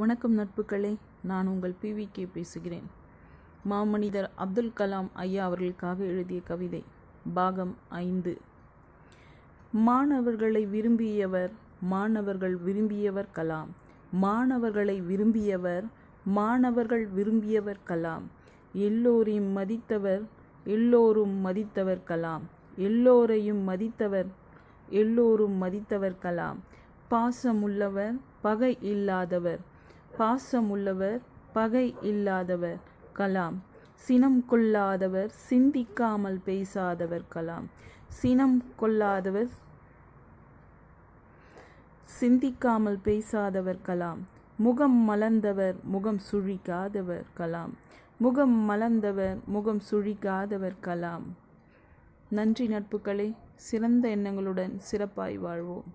வணக்கம் நட்புகளே நான் உங்கள் பிவிகே பேசுகிறேன் மாமனிதர் அப்துல் கலாம் ஐயா அவர்களுக்காக எழுதிய கவிதை பாகம் ஐந்து மாணவர்களை விரும்பியவர் மாணவர்கள் விரும்பியவர் கலாம் மாணவர்களை விரும்பியவர் மாணவர்கள் விரும்பியவர் கலாம் எல்லோரையும் மதித்தவர் எல்லோரும் மதித்தவர் கலாம் எல்லோரையும் மதித்தவர் எல்லோரும் மதித்தவர் கலாம் பாசமுள்ளவர் பகை இல்லாதவர் பாசம் உள்ளவர் பகை இல்லாதவர் கலாம் சினம் கொள்ளாதவர் சிந்திக்காமல் பேசாதவர் கலாம் சினம் கொள்ளாதவர் சிந்திக்காமல் பேசாதவர் கலாம் முகம் மலர்ந்தவர் முகம் சுழிக்காதவர் கலாம் முகம் மலர்ந்தவர் முகம் சுழிக்காதவர் கலாம் நன்றி நட்புகளே சிறந்த எண்ணங்களுடன் சிறப்பாய் வாழ்வோம்